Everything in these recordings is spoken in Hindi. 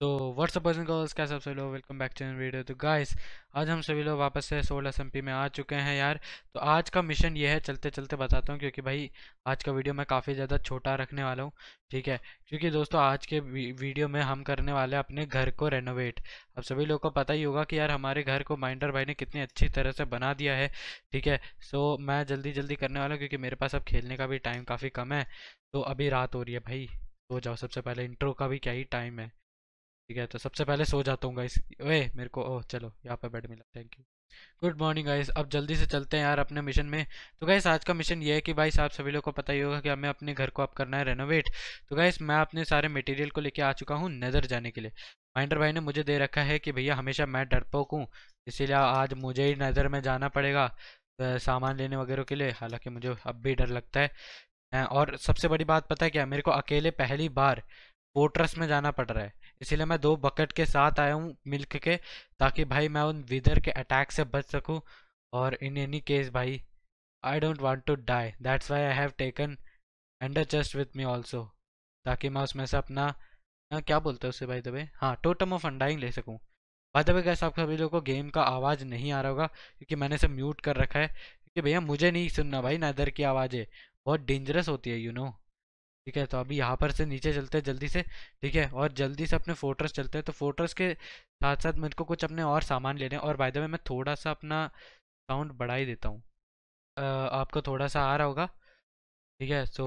तो व्हाट्सअप पर्सन का क्या सबसे लोग वेलकम बैक टू वीडियो तो गाइस आज हम सभी लोग वापस से सोलह एस में आ चुके हैं यार तो आज का मिशन ये है चलते चलते बताता हूँ क्योंकि भाई आज का वीडियो मैं काफ़ी ज़्यादा छोटा रखने वाला हूँ ठीक है क्योंकि दोस्तों आज के वीडियो में हम करने वाले अपने घर को रेनोवेट अब सभी लोग को पता ही होगा कि यार हमारे घर को माइंडर भाई ने कितनी अच्छी तरह से बना दिया है ठीक है सो मैं जल्दी जल्दी करने वाला हूँ क्योंकि मेरे पास अब खेलने का भी टाइम काफ़ी कम है तो अभी रात हो रही है भाई सो जाओ सबसे पहले इंट्रो का भी क्या ही टाइम है ठीक है तो सबसे पहले सो जाता हूँ गाइस ओए मेरे को ओह चलो यहाँ पर बेड मिला thank you good morning guys अब जल्दी से चलते हैं यार अपने मिशन में तो गाइस आज का मिशन ये है कि भाई साहब सभी लोग को पता ही होगा कि हमें अपने घर को अब करना है रेनोवेट तो गाइस मैं अपने सारे मटेरियल को लेके आ चुका हूँ नज़र जाने के लिए माइंडर भाई ने मुझे दे रखा है कि भैया हमेशा मैं डरपोक हूँ इसीलिए आज मुझे ही नज़र में जाना पड़ेगा सामान लेने वगैरह के लिए हालांकि मुझे अब भी डर लगता है और सबसे बड़ी बात पता है क्या मेरे को अकेले पहली बार फोट्रस में जाना पड़ रहा है इसीलिए मैं दो बकेट के साथ आया हूँ मिल्क के ताकि भाई मैं उन विदर के अटैक से बच सकूँ और इन एनी केस भाई I don't want to die that's why I have taken ender chest with me also ताकि मैं उसमें से अपना आ, क्या बोलते हैं उससे भाई दबे हाँ टोटम ऑफ अंडाइंग ले सकूँ भाई दबे कैसे आप सभी लोगों को गेम का आवाज़ नहीं आ रहा होगा क्योंकि मैंने इसे म्यूट कर रखा है क्योंकि भैया मुझे नहीं सुनना भाई नदर की आवाज़ें बहुत डेंजरस होती है यू you नो know? ठीक है तो अभी यहाँ पर से नीचे चलते हैं जल्दी से ठीक है और जल्दी से अपने फोटर्स चलते हैं तो फोटर्स के साथ साथ मेरे को कुछ अपने और सामान लेने और बाय द वे मैं थोड़ा सा अपना साउंड बढ़ा ही देता हूँ आपको थोड़ा सा आ रहा होगा ठीक है सो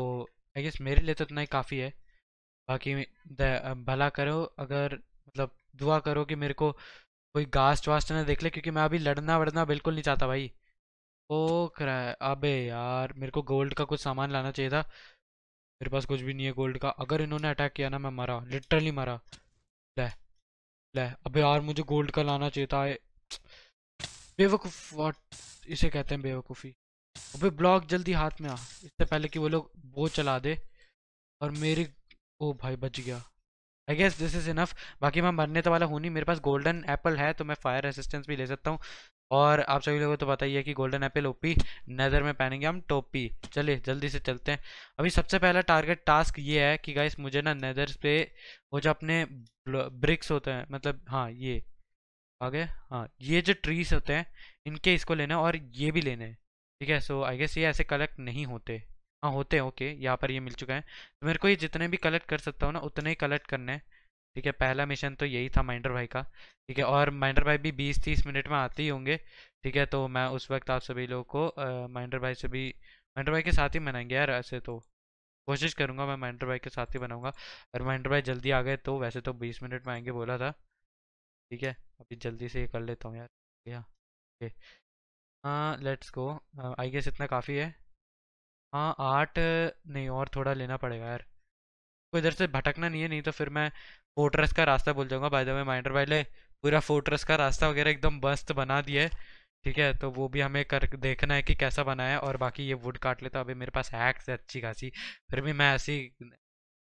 आई गेस मेरे लिए तो इतना ही काफ़ी है बाकी भला करो अगर मतलब दुआ करो कि मेरे को कोई गास्ट वास्ट ना देख ले क्योंकि मैं अभी लड़ना वड़ना बिल्कुल नहीं चाहता भाई ओ कर अबे यार मेरे को गोल्ड का कुछ सामान लाना चाहिए था मेरे पास कुछ भी नहीं है गोल्ड का अगर इन्होंने अटैक किया ना मैं मरा लिटरली मरा ले ले अबे यार मुझे गोल्ड का लाना चाहिए था बेवकूफ वाट इसे कहते हैं बेवकूफ़ी अबे ब्लॉक जल्दी हाथ में आ इससे पहले कि वो लोग वो चला दे और मेरे ओ भाई बच गया I guess this is enough बाकी मैं मरने तो वाला हूँ नहीं मेरे पास गोल्डन एप्पल है तो मैं फायर असिस्टेंस भी ले सकता हूँ और आप सभी लोगों को तो पता ही है कि गोल्डन एप्पल ओपी नज़र में पहनेंगे हम टोपी चलिए जल्दी से चलते हैं अभी सबसे पहला टारगेट टास्क ये है कि गाइस मुझे ना नेदर पे वो जो अपने ब्रिक्स होते हैं मतलब हाँ ये आगे हाँ ये जो ट्रीज होते हैं इनके इसको लेना है और ये भी लेने हैं ठीक है सो आई गेस ये ऐसे कलेक्ट नहीं होते हाँ होते हैं ओके यहाँ पर ये मिल चुका है तो मेरे को ये जितने भी कलेक्ट कर सकता हूँ ना उतने ही कलेक्ट करने हैं ठीक है पहला मिशन तो यही था माइंडर भाई का ठीक है और माइंडर भाई भी बीस तीस मिनट में आते ही होंगे ठीक है तो मैं उस वक्त आप सभी लोगों को माइंडर भाई से भी माइंडर भाई के साथ ही मनाएंगे यार ऐसे तो कोशिश करूँगा मैं माइंडर भाई के साथ ही बनाऊँगा और माइंडर भाई जल्दी आ गए तो वैसे तो बीस मिनट में आएंगे बोला था ठीक है अभी जल्दी से ये कर लेता हूँ यार भैया ओके हाँ लेट्स गो आई गेस इतना काफ़ी है हाँ आठ नहीं और थोड़ा लेना पड़ेगा यार को इधर से भटकना नहीं है नहीं तो फिर मैं फोर्ट्रेस का रास्ता बोल जाऊंगा बाय द वे माइंडर भाई पूरा फोर्ट्रेस का रास्ता वगैरह एकदम मस्त बना दिया है ठीक है तो वो भी हमें कर देखना है कि कैसा बना है और बाकी ये वुड काट लेता अभी मेरे पास हैक्स है अच्छी खासी फिर भी मैं ऐसी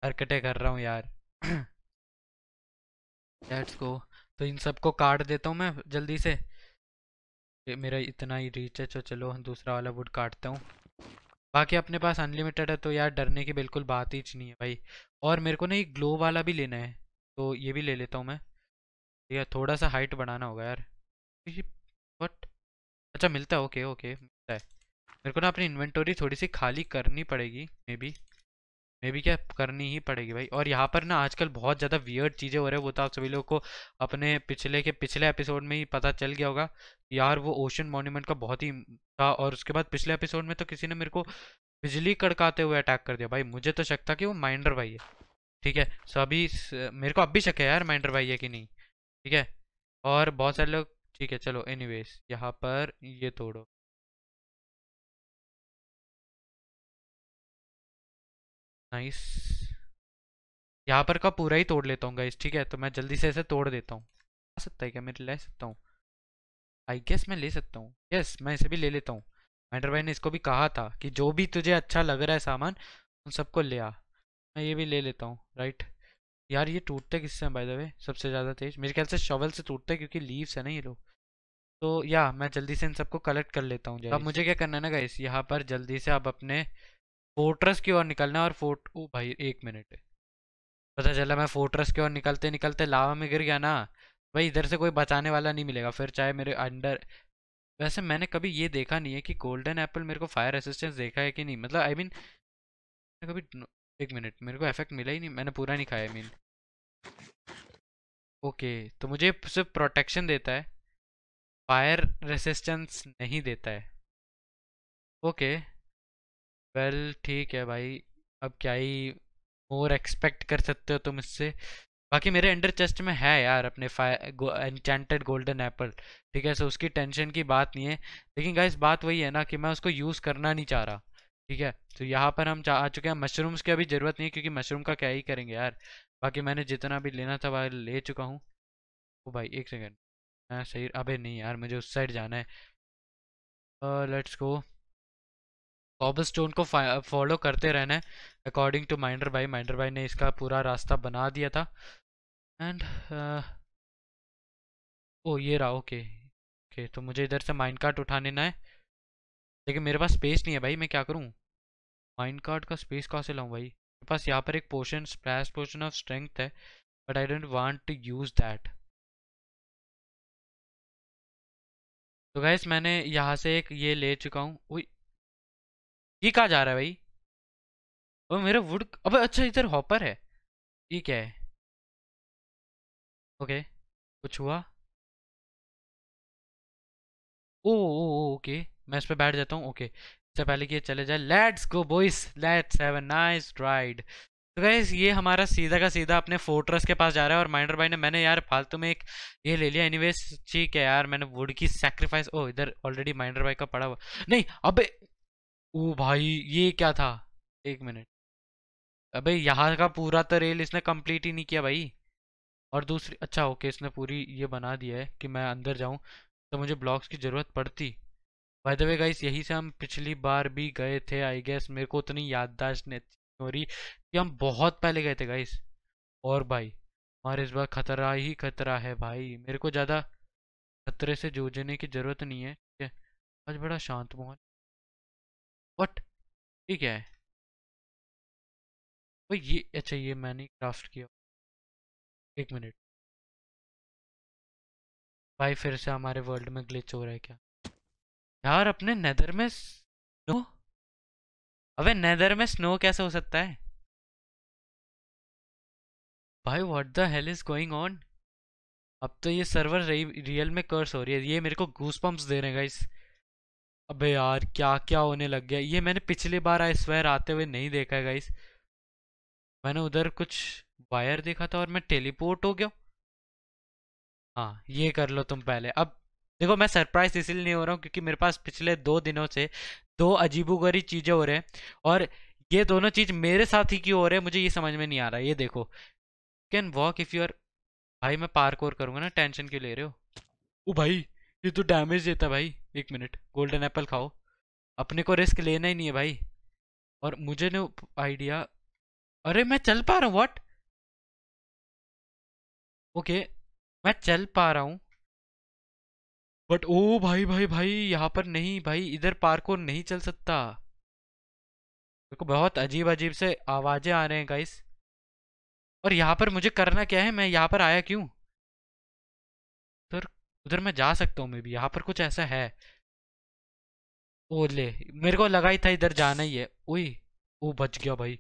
हरकटें कर रहा हूँ यार लेट्स गो तो इन सबको काट देता हूँ मैं जल्दी से मेरा इतना ही रीच है तो चलो दूसरा वाला वुड काटता हूँ बाकी अपने पास अनलिमिटेड है तो यार डरने की बिल्कुल बात ही नहीं है भाई और मेरे को ना ये ग्लो वाला भी लेना है तो ये भी ले लेता हूँ मैं है थोड़ा सा हाइट बढ़ाना होगा यार बट अच्छा मिलता है ओके ओके मिलता है मेरे को ना अपनी इन्वेंटोरी थोड़ी सी खाली करनी पड़ेगी मे बी मे बी क्या करनी ही पड़ेगी भाई और यहाँ पर ना आजकल बहुत ज़्यादा वियर्ड चीज़ें हो रही है वो तो आप सभी लोगों को अपने पिछले के पिछले एपिसोड में ही पता चल गया होगा यार वो ओशन मोन्यूमेंट का बहुत ही था और उसके बाद पिछले एपिसोड में तो किसी ने मेरे को बिजली कड़काते हुए अटैक कर दिया भाई मुझे तो शक था कि वो माइंडर भाई है ठीक है सो अभी मेरे को अब भी शक है यार माइंडर भाई है कि नहीं ठीक है और बहुत सारे लोग ठीक है चलो एनी वेज यहाँ पर ये तोड़ो नाइस यहाँ पर का पूरा ही तोड़ लेता हूँ गाइस ठीक है तो मैं जल्दी से ऐसे तोड़ देता हूँ आ सकता है क्या मैं ले सकता हूँ आई गेस मैं ले सकता हूँ यस मैं इसे भी ले लेता हूँ माइंडर भाई ने इसको भी कहा था कि जो भी तुझे अच्छा लग रहा है सामान उन सबको ले आ मैं ये भी ले लेता हूँ राइट यार ये टूटते किससे हैं बाय द वे सबसे ज़्यादा तेज मेरे ख्याल से शॉवल से टूटते क्योंकि लीव्स है ना ये लोग तो या मैं जल्दी से इन सबको कलेक्ट कर लेता हूँ अब मुझे क्या करना है ना गाइस यहाँ पर जल्दी से आप अपने फोर्ट्रस की ओर निकलना है और फोर्ट ओ भाई एक मिनट पता चला मैं फोर्ट्रस की ओर निकलते निकलते लावा में गिर गया ना भाई इधर से कोई बचाने वाला नहीं मिलेगा फिर चाहे मेरे अंडर वैसे मैंने कभी ये देखा नहीं है कि गोल्डन एप्पल मेरे को फायर असिस्टेंस देखा है कि नहीं मतलब आई I मीन mean, कभी एक मिनट मेरे को इफेक्ट मिला ही नहीं मैंने पूरा नहीं खाया मीन ओके तो मुझे सिर्फ प्रोटेक्शन देता है फायर रेसिस्टेंस नहीं देता है ओके वेल ठीक है भाई अब क्या ही मोर एक्सपेक्ट कर सकते हो तुम इससे बाकी मेरे अंडर चेस्ट में है यार अपने गो, एनचेंटेड गोल्डन एप्पल ठीक है सो उसकी टेंशन की बात नहीं है लेकिन गाइस बात वही है ना कि मैं उसको यूज़ करना नहीं चाह रहा ठीक है तो यहाँ पर हम आ चुके हैं मशरूम्स की अभी ज़रूरत नहीं क्योंकि मशरूम का क्या ही करेंगे यार बाकी मैंने जितना भी लेना था वह ले चुका हूँ ओ भाई एक सेकेंड हाँ सही अबे नहीं यार मुझे उस साइड जाना है लेट्स गो कॉबल स्टोन को फॉलो करते रहना है अकॉर्डिंग टू माइंडर भाई माइंडर भाई ने इसका पूरा रास्ता बना दिया था एंड ओ ये रहा ओके ओके तो मुझे इधर से माइंड कार्ट उठाने ना है लेकिन मेरे पास स्पेस नहीं है भाई मैं क्या करूँ माइंड कार्ड का स्पेस कहाँ से लाऊँ भाई मेरे पास यहाँ पर एक potion splash potion of strength है but I don't want to use that तो गैस मैंने यहाँ से एक ये ले चुका हूँ ये कहाँ जा रहा है भाई और मेरा वुड अब अच्छा इधर हॉपर है ये क्या है ओके कुछ हुआ ओ, ओ, ओ ओके मैं इस पर बैठ जाता हूँ ओके इससे पहले कि ये चले जाए let's go boys let's have a nice ride तो गैस ये हमारा सीधा का सीधा अपने फोर्ट्रेस के पास जा रहा है और माइंडर भाई ने मैंने यार फालतू में एक ये ले लिया एनीवेज ठीक है यार मैंने वुड की सेक्रीफाइस ओ इधर ऑलरेडी माइंडर भाई का पड़ा हुआ नहीं अबे ओ भाई ये क्या था एक मिनट अबे यहाँ का पूरा तो रेल इसने कंप्लीट ही नहीं किया भाई और दूसरी अच्छा ओके इसने पूरी ये बना दिया है कि मैं अंदर जाऊँ तो मुझे ब्लॉक्स की ज़रूरत पड़ती बाय द वे गाइस यही से हम पिछली बार भी गए थे आई गेस मेरे को उतनी याददाश्त नहीं हो रही कि हम बहुत पहले गए थे गाइस और भाई हमारे इस बार खतरा ही खतरा है भाई मेरे को ज़्यादा खतरे से जूझने की ज़रूरत नहीं है ठीक है आज बड़ा शांत माहौल बट ठीक है भाई ये अच्छा ये मैंने क्राफ्ट किया एक मिनट भाई फिर से हमारे वर्ल्ड में ग्लिच हो रहा है क्या यार अपने नेदर में स्नो अबे नेदर में स्नो कैसे हो सकता है भाई what the hell is going on अब तो ये सर्वर रियल में कर्स हो रही है ये मेरे को घूस पम्प्स दे रहे हैं गाइस अबे यार क्या क्या होने लग गया ये मैंने पिछली बार आई स्वेयर आते हुए नहीं देखा है गाइस मैंने उधर कुछ वायर देखा था और मैं टेलीपोर्ट हो गया हाँ ये कर लो तुम पहले अब देखो मैं सरप्राइज इसलिए नहीं हो रहा हूँ क्योंकि मेरे पास पिछले दो दिनों से दो अजीबोगरीब चीज़ें हो रहे हैं और ये दोनों चीज़ मेरे साथ ही क्यों हो रहे हैं मुझे ये समझ में नहीं आ रहा ये देखो can walk if you are भाई मैं पार्क और करूँगा ना टेंशन क्यों ले रहे हो ओ भाई ये तो डैमेज देता भाई एक मिनट गोल्डन एप्पल खाओ अपने को रिस्क लेना ही नहीं है भाई और मुझे न आइडिया अरे मैं चल पा रहा हूँ वॉट ओके मैं चल पा रहा हूँ बट ओ भाई भाई भाई यहाँ पर नहीं भाई इधर पार्कोर नहीं चल सकता देखो बहुत अजीब अजीब से आवाजें आ रहे हैं गाइस और यहाँ पर मुझे करना क्या है मैं यहाँ पर आया क्यों उधर मैं जा सकता हूँ मे भी यहाँ पर कुछ ऐसा है ओले मेरे को लगा ही था इधर जाना ही है ओए ओ बच गया भाई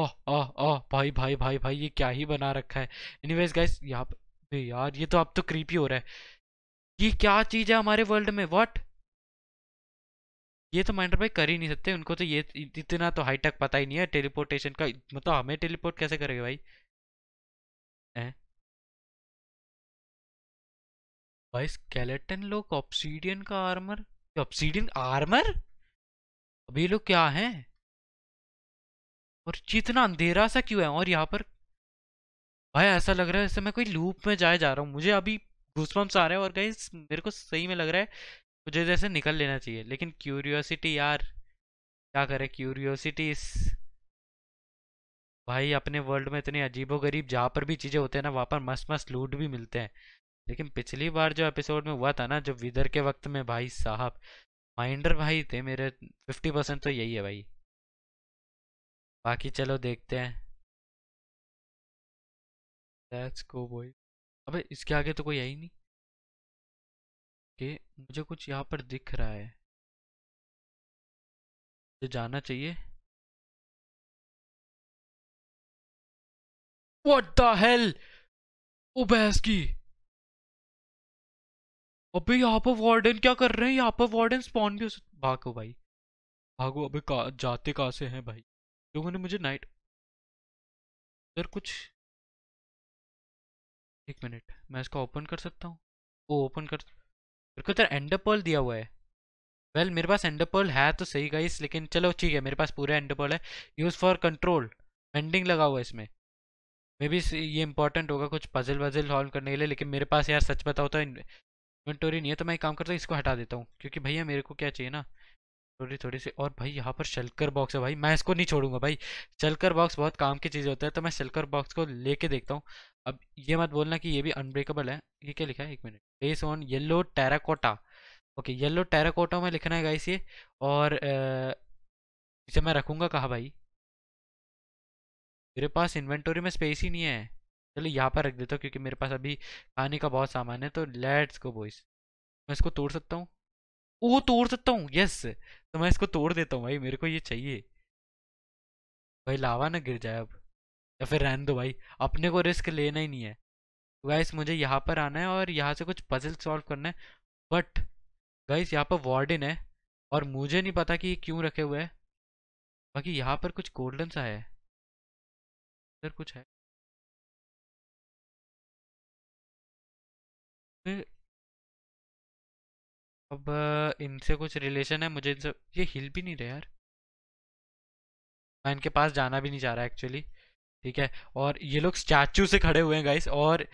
ओह ओह ओह भाई भाई भाई भाई ये क्या ही बना रखा है एनीवेज गाइस यहाँ पे यार ये तो अब तो क्रीपी हो रहा है ये क्या चीज है हमारे वर्ल्ड में वॉट ये तो माइंडर भाई कर ही नहीं सकते उनको तो ये इतना तो हाईटेक पता ही नहीं है टेलीपोर्टेशन का मतलब हमें टेलीपोर्ट कैसे करेंगे भाई ए? भाई स्केलेटन लोग ऑप्सीडियन का आर्मर ऑप्सीडियन आर्मर अभी लोग क्या हैं और जितना अंधेरा सा क्यों है और यहाँ पर भाई ऐसा लग रहा है जैसे मैं कोई लूप में जाए जा रहा हूँ मुझे अभी घूसबम्स आ रहे हैं और कहीं मेरे को सही में लग रहा है मुझे जैसे निकल लेना चाहिए लेकिन क्यूरियोसिटी यार क्या करे क्यूरियोसिटी इस भाई अपने वर्ल्ड में इतने अजीबो गरीब जहाँ पर भी चीज़ें होते हैं ना वहाँ पर मस्त मस्त लूट भी मिलते हैं लेकिन पिछली बार जो एपिसोड में हुआ था ना जो विदर के वक्त में भाई साहब माइंडर भाई थे मेरे फिफ्टी परसेंट तो यही है भाई बाकी चलो देखते हैं लेट्स गो बॉयज अबे इसके आगे तो कोई है ही नहीं के मुझे कुछ यहाँ पर दिख रहा है मुझे जाना चाहिए What the hell? ओ बहस की अबे यहाँ पर वार्डन क्या कर रहे हैं यहाँ पर वार्डन स्पॉन भी भागो भाई भागो अबे का, जाते कहाँ से हैं भाई लोगों ने मुझे नाइट इधर कुछ एक मिनट मैं इसको ओपन कर सकता हूँ वो ओपन कर मेरे को तो एंडरपर्ल दिया हुआ है वेल well, मेरे पास एंडरपर्ल है तो सही गाइस लेकिन चलो ठीक है मेरे पास पूरा एंडरपर्ल है यूज़ फॉर कंट्रोल पेंडिंग लगा हुआ है इसमें मे बी ये इंपॉर्टेंट होगा कुछ पजल वजल सॉल्व करने के लिए लेकिन मेरे पास यार सच बताओ तो इन्वेंटोरी नहीं है तो मैं एक काम करता हूँ इसको हटा देता हूँ क्योंकि भैया मेरे को क्या चाहिए ना थोड़ी थोड़ी सी और भाई यहाँ पर शलकर बॉक्स है भाई मैं इसको नहीं छोड़ूंगा भाई शलकर बॉक्स बहुत काम की चीज़ होता है तो मैं शलकर बॉक्स को लेके देखता हूँ अब ये मत बोलना कि ये भी अनब्रेकेबल है ये क्या लिखा है एक minute base on yellow terracotta okay yellow terracotta में लिखना है गाइस ये और आ, इसे मैं रखूँगा कहाँ भाई मेरे पास इन्वेंटोरी में स्पेस ही नहीं है चलो यहाँ पर रख देता हूँ क्योंकि मेरे पास अभी खाने का बहुत सामान है तो लेट्स गो बॉयस मैं इसको तोड़ सकता हूँ वो तोड़ सकता हूँ यस तो मैं इसको तोड़ देता हूँ भाई मेरे को ये चाहिए भाई लावा ना गिर जाए अब या फिर रहने दो भाई अपने को रिस्क लेना ही नहीं है गाइस मुझे यहाँ पर आना है और यहाँ से कुछ पजल सॉल्व करना है बट गाइस यहाँ पर वार्डन है और मुझे नहीं पता कि ये क्यों रखे हुए हैं बाकी यहाँ पर कुछ गोल्डन सा है इधर कुछ है अब इनसे कुछ रिलेशन है मुझे इनसे ये हिल भी नहीं रहे यार मैं इनके पास जाना भी नहीं चाह रहा एक्चुअली ठीक है और ये लोग स्टैचू से खड़े हुए हैं गाइस और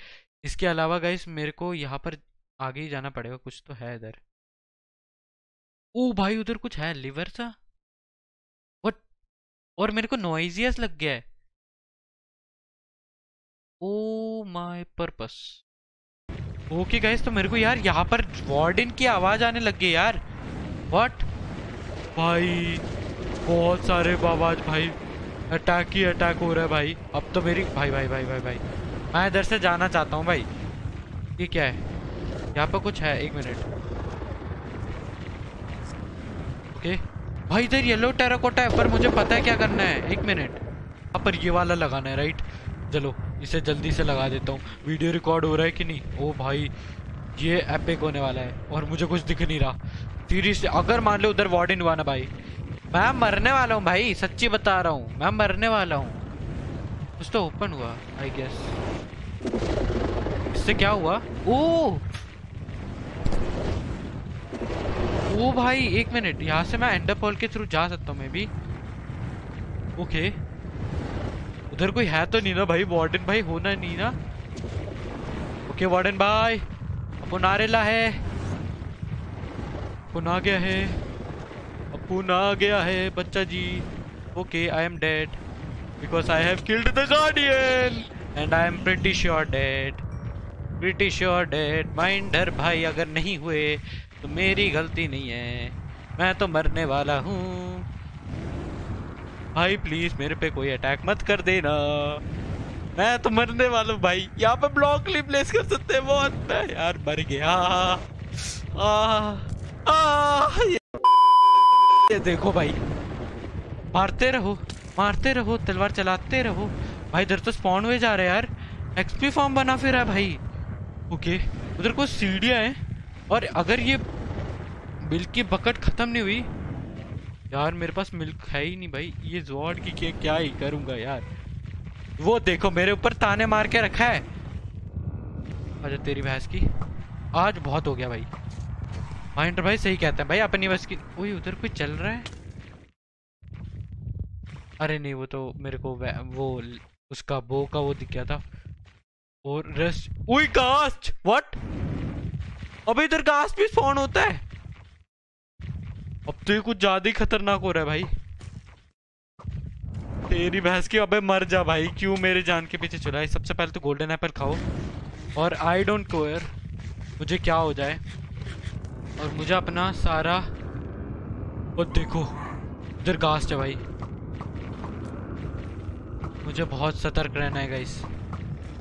इसके अलावा गाइस मेरे को यहाँ पर आगे ही जाना पड़ेगा कुछ तो है इधर ओ भाई उधर कुछ है लिवर सा वट और मेरे को नॉइजियस लग गया है oh my purpose okay okay तो मेरे को यार यहाँ पर वार्डन की आवाज आने लग गई यार व्हाट भाई बहुत सारे आवाज भाई अटैक ही अटैक हो रहा है भाई अब तो मेरी भाई भाई भाई भाई भाई मैं इधर से जाना चाहता हूँ भाई ये क्या है यहाँ पर कुछ है एक मिनट ओके भाई इधर येलो टेराकोटा है पर मुझे पता है क्या करना है एक मिनट यहाँ पर ये वाला लगाना है राइट चलो इसे जल्दी से लगा देता हूँ वीडियो रिकॉर्ड हो रहा है कि नहीं ओ भाई ये एपिक होने वाला है और मुझे कुछ दिख नहीं रहा सीरीज अगर मान लो उधर वार्डन हुआ ना भाई मैं मरने वाला हूँ भाई सच्ची बता रहा हूँ मैं मरने वाला हूँ कुछ तो ओपन हुआ आई गेस इससे क्या हुआ ओ ओ भाई एक मिनट यहाँ से मैं एंडर पॉल के थ्रू जा सकता हूँ मैं भी ओके okay. उधर कोई है तो नहीं ना भाई वार्डन भाई होना नहीं ना ओके वार्डन भाई अपन आ रेला है अपन आ गया है अपन आ गया है बच्चा जी okay I am dead because I have killed the guardian and I am pretty sure dead Pretty sure dead Minder भाई अगर नहीं हुए तो मेरी गलती नहीं है मैं तो मरने वाला हूँ भाई प्लीज मेरे पे कोई अटैक मत कर देना मैं तो मरने वाला हूँ भाई यहाँ पे ब्लॉक ली प्लेस कर सकते बहुत मैं यार मर गया आ, आ, ये देखो भाई मारते रहो मारते रहो तलवार चलाते रहो भाई इधर तो स्पॉन हुए जा रहे यार एक्सपी फॉर्म बना फिर है भाई ओके उधर कुछ सीढ़ियाँ हैं और अगर ये बिल की बकट ख़त्म नहीं हुई यार मेरे पास मिल्क है ही नहीं भाई ये जोड की क्या, क्या ही करूंगा यार वो देखो मेरे ऊपर ताने मार के रखा है अच्छा तेरी भैंस की आज बहुत हो गया भाई माइंडर हाँ, भाई सही कहते हैं भाई अपनी बस की वही उधर कोई चल रहा है अरे नहीं वो तो मेरे को वो उसका बो का वो दिख गया था और रस उई कास्ट व्हाट अबे इधर कास्ट भी फोन होता है अब तो ये कुछ ज्यादा ही खतरनाक हो रहा है भाई तेरी भैंस की अबे मर जा भाई क्यों मेरे जान के पीछे चला है सबसे पहले तो गोल्डन एप्पल खाओ और आई डोंट कोयर मुझे क्या हो जाए और मुझे अपना सारा और देखो इधर गास्ट है भाई मुझे बहुत सतर्क रहना है गाइस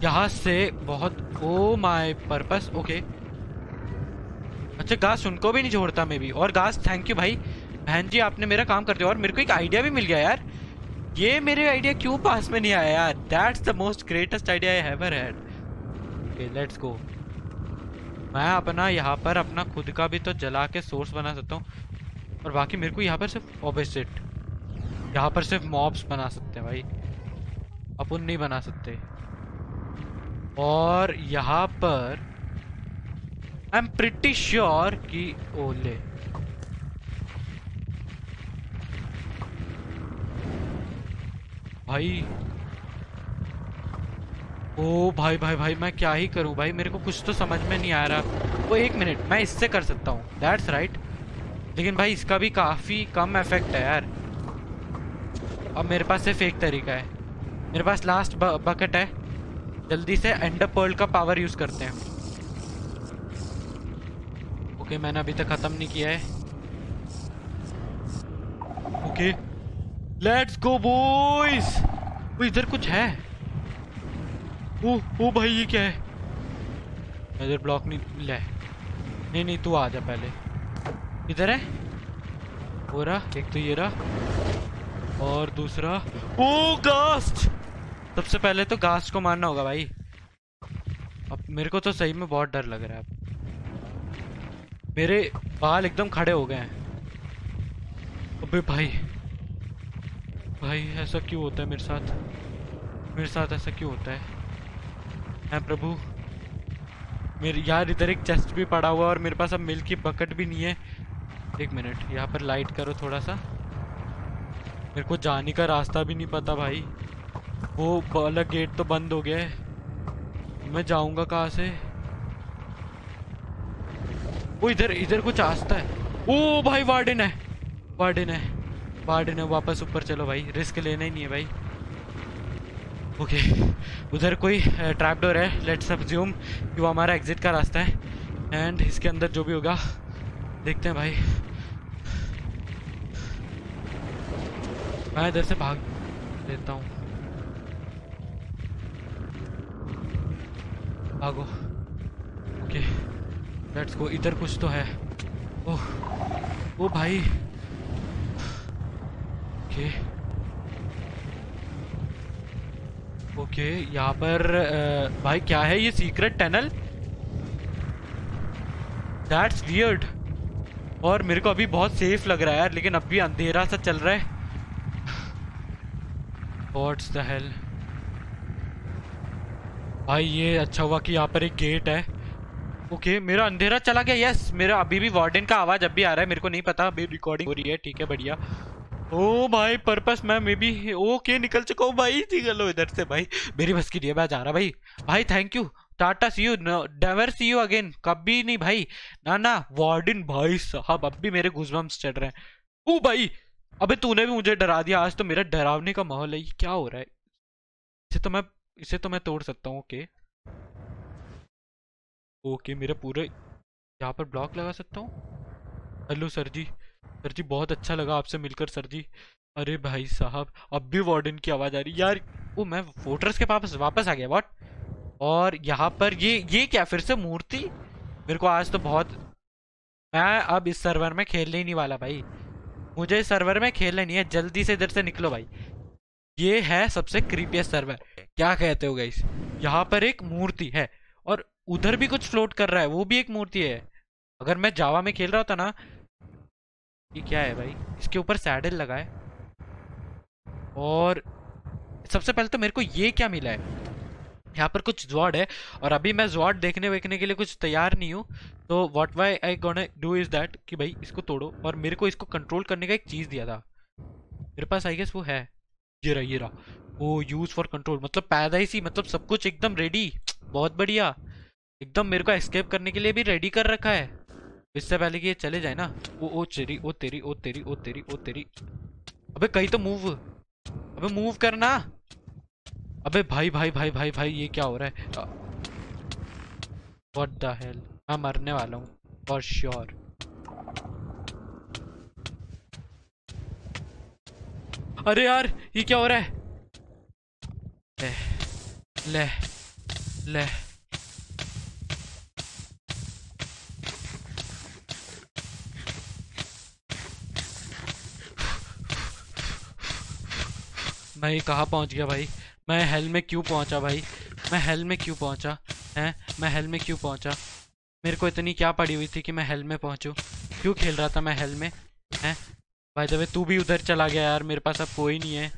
यहाँ से बहुत oh my purpose okay okay. अच्छा घास उनको भी नहीं छोड़ता मैं भी और घास थैंक यू भाई बहन जी आपने मेरा काम कर दिया और मेरे को एक आइडिया भी मिल गया यार ये मेरे आइडिया क्यों पास में नहीं आया यार that's the most greatest idea I have ever had okay let's go मैं अपना यहाँ पर अपना खुद का भी तो जला के सोर्स बना सकता हूँ और बाकी मेरे को यहाँ पर सिर्फ ऑपोजिट यहाँ पर सिर्फ मॉब्स बना सकते हैं भाई अपन नहीं बना सकते और यहाँ पर आई एम प्रिटी श्योर कि ओले भाई ओ भाई भाई भाई मैं क्या ही करूं भाई मेरे को कुछ तो समझ में नहीं आ रहा वो एक मिनट मैं इससे कर सकता हूँ दैट्स राइट लेकिन भाई इसका भी काफ़ी कम इफेक्ट है यार अब मेरे पास सिर्फ एक तरीका है मेरे पास लास्ट बकेट है जल्दी से एंडर पर्ल का पावर यूज़ करते हैं ओके मैंने अभी तक खत्म नहीं किया है ओके लेट्स गो बॉयज वो इधर कुछ है ओ ओ भाई ये क्या है इधर ब्लॉक नहीं ले नहीं नहीं तू आ जा पहले इधर है वो रहा एक तो ये रहा और दूसरा ओ गास्ट सबसे पहले तो गास्ट को मारना होगा भाई अब मेरे को तो सही में बहुत डर लग रहा है मेरे बाल एकदम खड़े हो गए हैं अबे भाई भाई ऐसा क्यों होता है मेरे साथ मेरे साथ ऐसा क्यों होता है हैं प्रभु मेरे यार इधर एक चेस्ट भी पड़ा हुआ है और मेरे पास अब मिल्क की बकेट भी नहीं है एक मिनट यहाँ पर लाइट करो थोड़ा सा मेरे को जाने का रास्ता भी नहीं पता भाई वो वाला गेट तो बंद हो गया है मैं जाऊँगा कहाँ से वो इधर इधर कुछ आस्ता है ओ भाई वार्डन है वार्डन है वार्डन है वापस ऊपर चलो भाई रिस्क लेना ही नहीं है भाई ओके okay. उधर कोई ट्रैप डोर है लेट्स अज्यूम कि वो हमारा एग्जिट का रास्ता है एंड इसके अंदर जो भी होगा देखते हैं भाई मैं इधर से भाग देता हूँ भागो लेट्स गो इधर कुछ तो है ओह ओ भाई ओके ओके यहाँ पर आ, भाई क्या है ये सीक्रेट टनल दैट्स वियर्ड और मेरे को अभी बहुत सेफ लग रहा है यार लेकिन अभी अंधेरा सा चल रहा है व्हाट्स द हेल भाई ये अच्छा हुआ कि यहाँ पर एक गेट है ओके okay, मेरा अंधेरा चला गया यस मेरा अभी भी वार्डन का आवाज अब भी आ रहा है मेरे को नहीं पता अभी रिकॉर्डिंग हो रही है ठीक है बढ़िया ओ भाई पर्पस मैं मे बी ओके निकल चुका हूँ भाई ठीक है लो इधर से भाई मेरी बस की मैं जा रहा भाई भाई thank you tata see you never see you again कभी नहीं भाई ना ना वार्डन भाई साहब अब भी मेरे घुसबम्स चढ़ रहे हैं ओ भाई अबे तूने भी मुझे डरा दिया आज तो मेरा डरावने का माहौल है क्या हो रहा है इसे तो मैं इसे तो मैं तोड़ सकता हूँ ओके okay? ओके मेरा पूरा यहाँ पर ब्लॉक लगा सकता हूँ हेलो सर जी सर जी बहुत अच्छा लगा आपसे मिलकर सर जी अरे भाई साहब अब भी वार्डन की आवाज़ आ रही यार वो मैं वोटर्स के पास वापस आ गया वॉट और यहाँ पर ये ये क्या फिर से मूर्ति मेरे को आज तो बहुत मैं अब इस सर्वर में खेलने ही नहीं वाला भाई मुझे इस सर्वर में खेलना नहीं है जल्दी से इधर से निकलो भाई ये है सबसे कृपया सर्वर क्या कहते हो गई यहाँ पर एक मूर्ति है और उधर भी कुछ फ्लोट कर रहा है वो भी एक मूर्ति है अगर मैं जावा में खेल रहा होता ना ये क्या है भाई इसके ऊपर सैडल लगा है और सबसे पहले तो मेरे को ये क्या मिला है यहाँ पर कुछ जॉड है और अभी मैं जॉड देखने वेखने के लिए कुछ तैयार नहीं हूँ तो what why I gonna do is that कि भाई इसको तोड़ो और मेरे को इसको कंट्रोल करने का एक चीज़ दिया था मेरे पास आई गेस वो है ये रहा ये रहा वो यूज़ फॉर कंट्रोल मतलब सी मतलब सब कुछ एकदम रेडी बहुत बढ़िया एकदम मेरे को एस्केप करने के लिए भी रेडी कर रखा है इससे पहले कि ये चले जाए ना ओ ओ तेरी ओ तेरी ओ तेरी ओ तेरी ओ तेरी अबे कहीं तो मूव अबे मूव करना अबे भाई भाई भाई भाई भाई ये क्या हो रहा है व्हाट द हेल मैं मरने वाला हूँ फॉर श्योर अरे यार ये क्या हो रहा है ले ले ले मैं कहाँ पहुँच गया भाई मैं हेल में क्यों पहुँचा भाई मैं हेल में क्यों पहुँचा हैं मैं हेल में क्यों पहुँचा मेरे को इतनी क्या पड़ी हुई थी कि मैं हेल में पहुँचूँ क्यों खेल रहा था मैं हेल में हैं भाई दबे तू भी उधर चला गया यार मेरे पास अब कोई नहीं है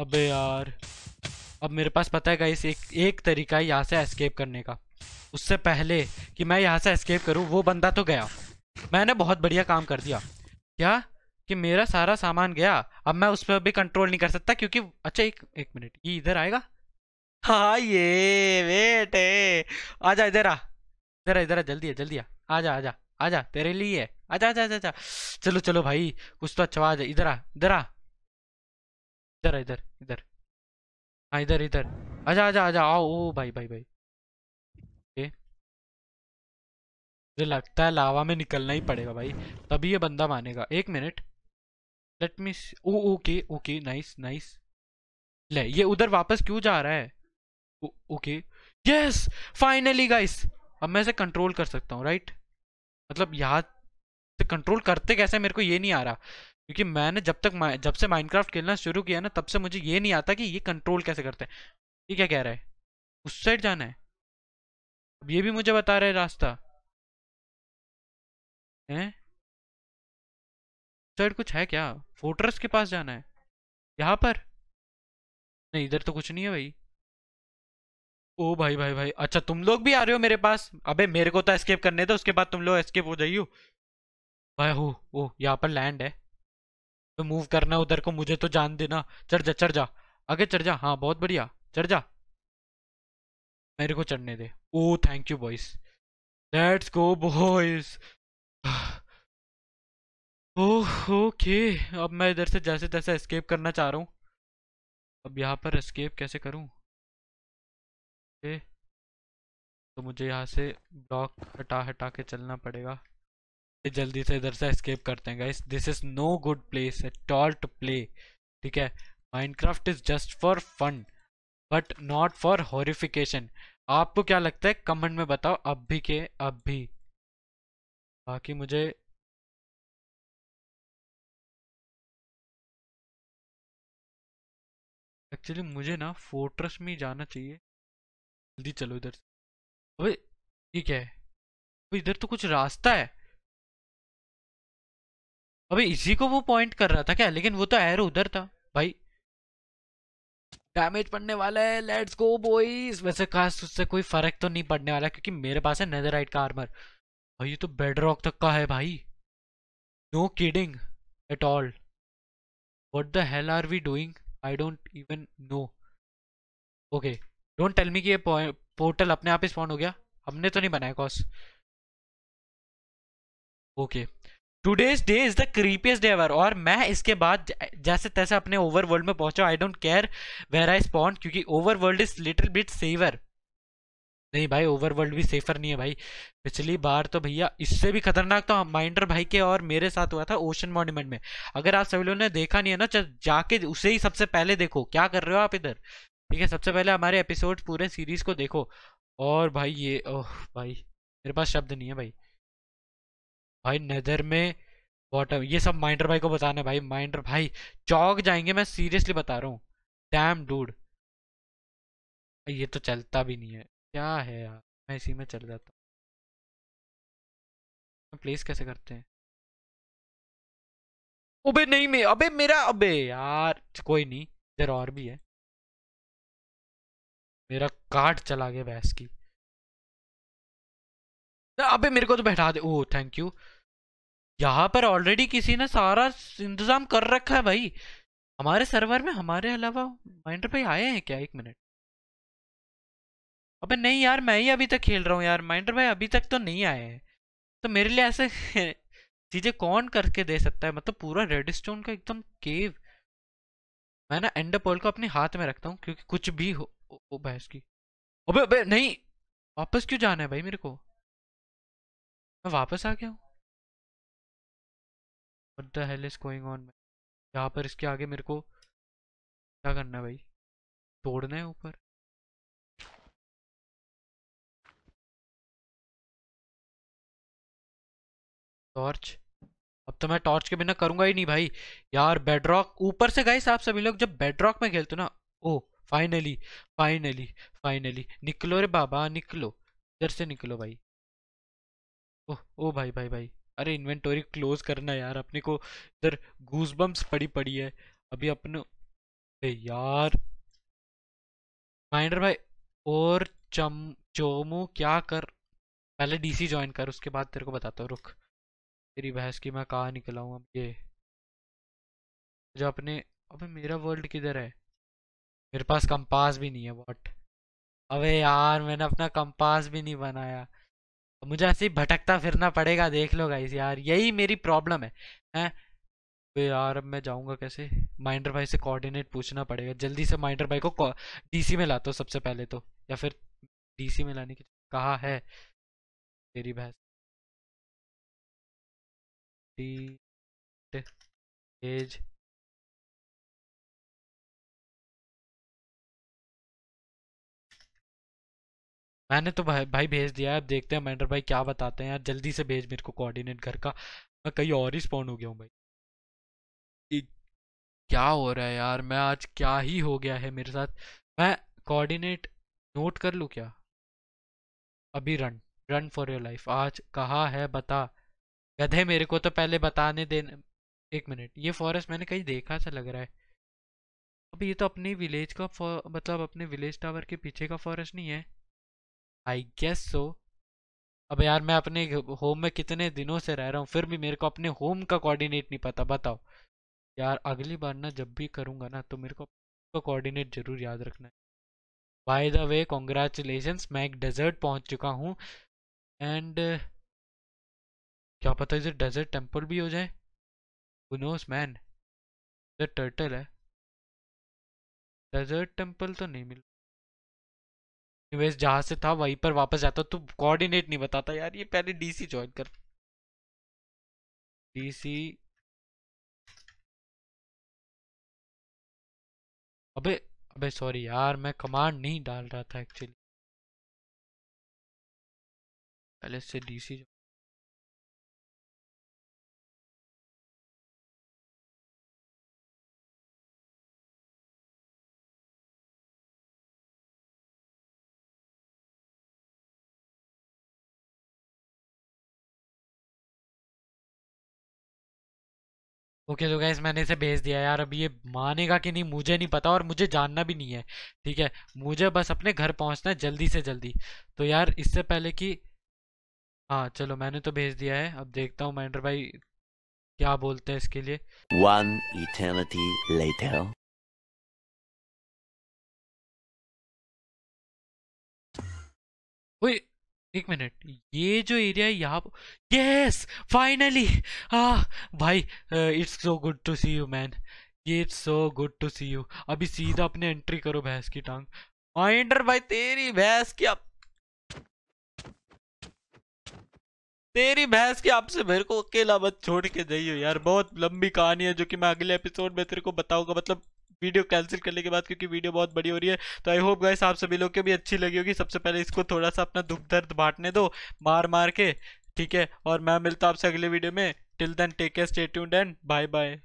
अब यार अब मेरे पास पता है गाइस एक एक तरीका है यहाँ से एस्केप करने का उससे पहले कि मैं यहाँ से एस्केप करूँ वो बंदा तो गया मैंने बहुत बढ़िया काम कर दिया क्या कि मेरा सारा सामान गया अब मैं उस पर भी कंट्रोल नहीं कर सकता क्योंकि अच्छा एक एक मिनट ये इधर आएगा हाँ ये वेट है जा इधर आ इधर इधर आ जल्दी है जल्दी आ जा आ जा आ जा तेरे लिए है जा आ जा आजा चलो चलो भाई कुछ तो अच्छा आ जा इधर आ इधर आ इधर इधर इधर हाँ इधर इधर आजा आजा जा आओ ओ भाई भाई भाई मुझे लगता है लावा में निकलना ही पड़ेगा भाई तभी ये बंदा मानेगा एक minute let me oh okay okay nice nice ले ये उधर वापस क्यों जा रहा है ओके यस फाइनली गाइस अब मैं इसे कंट्रोल कर सकता हूँ राइट मतलब यहाँ से कंट्रोल करते कैसे मेरे को ये नहीं आ रहा क्योंकि मैंने जब तक जब से माइनक्राफ्ट खेलना शुरू किया ना तब से मुझे ये नहीं आता कि ये कंट्रोल कैसे करते हैं ये क्या कह रहा है उस साइड जाना है अब ये भी मुझे बता रहा है रास्ता हैं साइड कुछ है क्या फोर्ट्रेस के पास जाना है यहाँ पर नहीं इधर तो कुछ नहीं है भाई ओ भाई भाई भाई अच्छा तुम लोग भी आ रहे हो मेरे पास अबे मेरे को तो एस्केप करने थे उसके बाद तुम लोग एस्केप हो जाइयो भाई हो ओ यहाँ पर लैंड है तो मूव करना उधर को मुझे तो जान देना चढ़ जा चढ़ जा आगे चढ़ जा हाँ बहुत बढ़िया चढ़ जा मेरे को चढ़ने दे oh thank you boys let's go boys oh okay अब मैं इधर से जैसे तैसे एस्केप करना चाह रहा हूँ अब यहाँ पर एस्केप कैसे करूँ ओके तो मुझे यहाँ से ब्लॉक हटा हटा के चलना पड़ेगा जल्दी से इधर से एस्केप करते हैं guys this is no good place at all to play ठीक है Minecraft is just for fun but not for horrification आपको क्या लगता है कमेंट में बताओ अब भी के अब भी बाकी मुझे एक्चुअली मुझे ना फोर्ट्रेस में जाना चाहिए जल्दी चलो इधर अबे ये क्या है अबे इधर तो कुछ रास्ता है अबे इसी को वो पॉइंट कर रहा था क्या लेकिन वो तो एरो उधर था भाई डैमेज पड़ने वाला है लेट्स गो बॉयज वैसे खास उससे कोई फर्क तो नहीं पड़ने वाला क्योंकि मेरे पास है नेदरराइट का आर्मर भाई ये तो बेड रॉक तक का है भाई no kidding at all what the hell are we doing I don't even know okay don't tell me कि ये पोर्टल अपने आप ही स्पॉन हो गया हमने तो नहीं बनाया cause okay today's day is the creepiest day ever और मैं इसके बाद जैसे तैसे अपने ओवर वर्ल्ड में पहुंचा I don't care where I spawned क्योंकि overworld is little bit safer नहीं भाई ओवरवर्ल्ड भी सेफर नहीं है भाई पिछली बार तो भैया इससे भी खतरनाक तो माइंडर भाई के और मेरे साथ हुआ था ओशन मॉन्यूमेंट में अगर आप सभी लोगों ने देखा नहीं है ना जाके उसे ही सबसे पहले देखो क्या कर रहे हो आप इधर ठीक है सबसे पहले हमारे एपिसोड पूरे सीरीज को देखो और भाई ये ओह भाई मेरे पास शब्द नहीं है भाई भाई नज़र में बॉटम ये सब माइंडर भाई को बताना है भाई माइंडर भाई चौक जाएंगे मैं सीरियसली बता रहा हूँ डैम डूड ये तो चलता भी नहीं है क्या है यार मैं इसी में चल जाता हूँ प्लेस कैसे करते हैं अबे नहीं मैं अबे मेरा अबे यार कोई नहीं इधर और भी है मेरा कार्ड चला गया बैस की अबे मेरे को तो बैठा दे ओ थैंक यू यहाँ पर ऑलरेडी किसी ने सारा इंतजाम कर रखा है भाई हमारे सर्वर में हमारे अलावा माइंडर भाई आए हैं क्या एक मिनट अबे नहीं यार मैं ही अभी तक खेल रहा हूँ यार माइंडर भाई अभी तक तो नहीं आए हैं तो मेरे लिए ऐसे चीज़ें कौन करके दे सकता है मतलब पूरा रेड स्टोन का एकदम केव मैं ना एंड पोल को अपने हाथ में रखता हूँ क्योंकि कुछ भी हो ओ भैंस की अबे अबे नहीं वापस क्यों जाना है भाई मेरे को मैं वापस आ गया हूँ What इज गोइंग ऑन यहाँ पर इसके आगे मेरे को क्या करना है भाई तोड़ना है ऊपर टॉर्च अब तो मैं टॉर्च के बिना करूंगा ही नहीं भाई यार बेडरॉक ऊपर से गए साहब सभी लोग जब बेडरॉक में खेलते हो ना ओ फाइनली फाइनली फाइनली निकलो रे बाबा निकलो इधर से निकलो भाई ओ ओ भाई भाई भाई अरे इन्वेंटोरी क्लोज करना यार अपने को इधर घूसबम्स पड़ी पड़ी है अभी अपने यार माइंडर भाई और चम चोमू क्या कर पहले डीसी ज्वाइन कर उसके बाद तेरे को बताता हूँ रुख तेरी बहस की मैं कहाँ निकला हूँ अब ये जो अपने अबे मेरा वर्ल्ड किधर है मेरे पास कंपास भी नहीं है वॉट अबे यार मैंने अपना कंपास भी नहीं बनाया मुझे ऐसे ही भटकता फिरना पड़ेगा देख लो गाइस यार यही मेरी प्रॉब्लम है हैं अबे यार अब मैं जाऊंगा कैसे माइंडर भाई से कोऑर्डिनेट पूछना पड़ेगा जल्दी से माइंडर भाई को डीसी में लाता हूँ सबसे पहले तो या फिर डीसी में लाने की कहा है तेरी बहस date age मैंने तो भाई भाई भेज दिया है अब देखते हैं मैंडर भाई क्या बताते हैं यार जल्दी से भेज मेरे को कोऑर्डिनेट घर का मैं कहीं और ही स्पॉन हो गया हूँ भाई क्या हो रहा है यार मैं आज क्या ही हो गया है मेरे साथ मैं कोऑर्डिनेट नोट कर लूँ क्या अभी run run for your life आज कहाँ है बता गधे मेरे को तो पहले बताने देने एक मिनट ये फॉरेस्ट मैंने कहीं देखा सा लग रहा है अब ये तो अपने विलेज का मतलब अपने विलेज टावर के पीछे का फॉरेस्ट नहीं है आई गेस सो अब यार मैं अपने होम में कितने दिनों से रह रहा हूँ फिर भी मेरे को अपने होम का कोऑर्डिनेट नहीं पता बताओ यार अगली बार ना जब भी करूँगा ना तो मेरे को का कोऑर्डिनेट जरूर याद रखना है बाय द वे कॉन्ग्रेचुलेशन मैं एक डेजर्ट पहुँच चुका हूँ एंड क्या पता इसे डेजर्ट टेम्पल भी हो जाए वो नोस मैन इधर टर्टल है डेजर्ट टेम्पल तो नहीं मिल वेस जहाँ से था वहीं पर वापस जाता तू तो कोऑर्डिनेट नहीं बताता यार ये पहले डीसी ज्वाइन कर डीसी अबे अबे सॉरी यार मैं कमांड नहीं डाल रहा था एक्चुअली पहले से डीसी ओके तो गैस मैंने इसे भेज दिया यार अब ये मानेगा कि नहीं मुझे नहीं पता और मुझे जानना भी नहीं है ठीक है मुझे बस अपने घर पहुंचना है जल्दी से जल्दी तो यार इससे पहले कि हाँ चलो मैंने तो भेज दिया है अब देखता हूँ महेंद्र भाई क्या बोलते हैं इसके लिए One eternity later. एक मिनट ये जो एरिया है यहाँ यस फाइनली हाँ भाई it's so good to see you man ये it's so good to see you अभी सीधा अपने एंट्री करो भैंस की टांग माइंडर भाई तेरी भैंस की आप तेरी भैंस की आपसे मेरे को अकेला मत छोड़ के जाइयो यार बहुत लंबी कहानी है जो कि मैं अगले एपिसोड में तेरे को बताऊंगा मतलब वीडियो कैंसिल करने के बाद क्योंकि वीडियो बहुत बड़ी हो रही है तो आई होप गाइस आप सभी लोग के भी अच्छी लगी होगी सबसे पहले इसको थोड़ा सा अपना दुख दर्द बांटने दो मार मार के ठीक है और मैं मिलता हूँ आपसे अगले वीडियो में till then take care stay tuned and bye bye